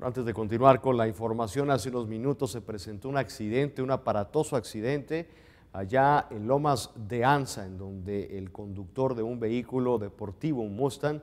antes de continuar con la información, hace unos minutos se presentó un accidente, un aparatoso accidente allá en Lomas de Anza, en donde el conductor de un vehículo deportivo, un Mustang,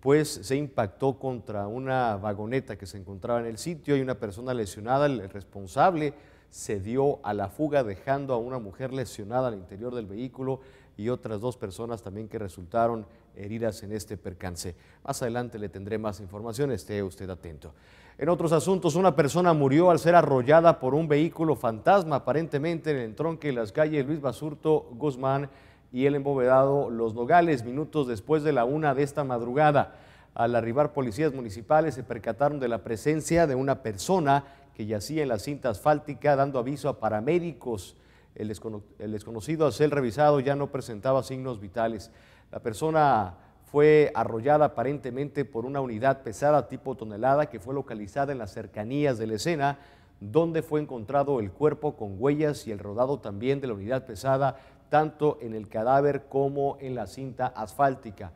pues se impactó contra una vagoneta que se encontraba en el sitio. y una persona lesionada, el responsable se dio a la fuga dejando a una mujer lesionada al interior del vehículo y otras dos personas también que resultaron heridas en este percance. Más adelante le tendré más información, esté usted atento. En otros asuntos, una persona murió al ser arrollada por un vehículo fantasma, aparentemente en el entronque de las calles Luis Basurto Guzmán y el embovedado Los Nogales, minutos después de la una de esta madrugada. Al arribar policías municipales se percataron de la presencia de una persona que yacía en la cinta asfáltica dando aviso a paramédicos. El, desconocido al ser revisado ya no presentaba signos vitales. La persona fue arrollada aparentemente por una unidad pesada tipo tonelada que fue localizada en las cercanías de la escena donde fue encontrado el cuerpo con huellas y el rodado también de la unidad pesada tanto en el cadáver como en la cinta asfáltica.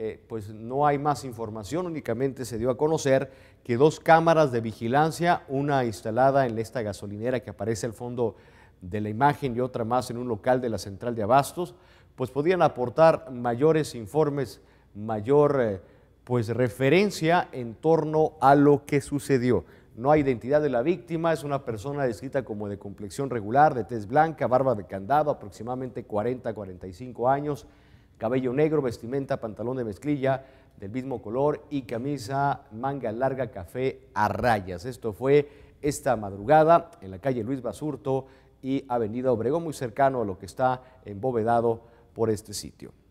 Eh, pues no hay más información, únicamente se dio a conocer que dos cámaras de vigilancia, una instalada en esta gasolinera que aparece al fondo de la imagen y otra más en un local de la central de abastos, pues podían aportar mayores informes, mayor eh, pues referencia en torno a lo que sucedió. No hay identidad de la víctima, es una persona descrita como de complexión regular, de tez blanca, barba de candado, aproximadamente 40 45 años, cabello negro, vestimenta, pantalón de mezclilla del mismo color y camisa manga larga café a rayas. Esto fue esta madrugada en la calle Luis Basurto y Avenida Obregón, muy cercano a lo que está embovedado por este sitio.